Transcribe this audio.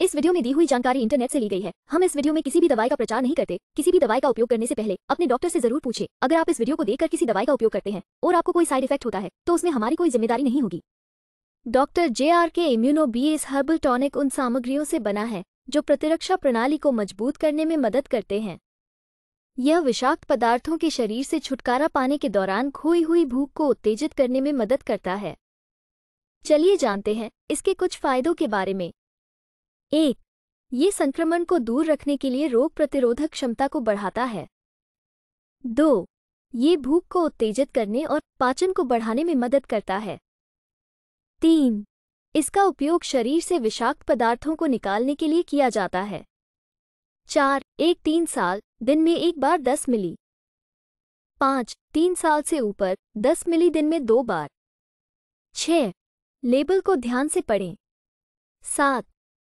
इस वीडियो में दी हुई जानकारी इंटरनेट से ली गई है हम इस वीडियो में किसी भी दवाई का प्रचार नहीं करते किसी भी दवाई का उपयोग करने से पहले अपने डॉक्टर से जरूर पूछे अगर आप इस वीडियो को देखकर किसी दवाई का उपयोग करते हैं और आपको कोई साइड इफेक्ट होता है तो उसमें हमारी कोई जिम्मेदारी नहीं होगी doctor J R K immuno B S herbal tonic उन सामग्रियों से बना है जो प्रतिरक्षा प्रणाली को मजबूत करने में मदद करते हैं यह विषाक्त पदार्थों के शरीर से छुटकारा पाने के दौरान खोई हुई भूख को उत्तेजित करने में मदद करता है चलिए जानते हैं इसके कुछ फायदों के बारे में एक ये संक्रमण को दूर रखने के लिए रोग प्रतिरोधक क्षमता को बढ़ाता है दो ये भूख को उत्तेजित करने और पाचन को बढ़ाने में मदद करता है तीन इसका उपयोग शरीर से विषाक्त पदार्थों को निकालने के लिए किया जाता है चार एक तीन साल दिन में एक बार दस मिली पाँच तीन साल से ऊपर दस मिली दिन में दो बार छ लेबल को ध्यान से पढ़ें सात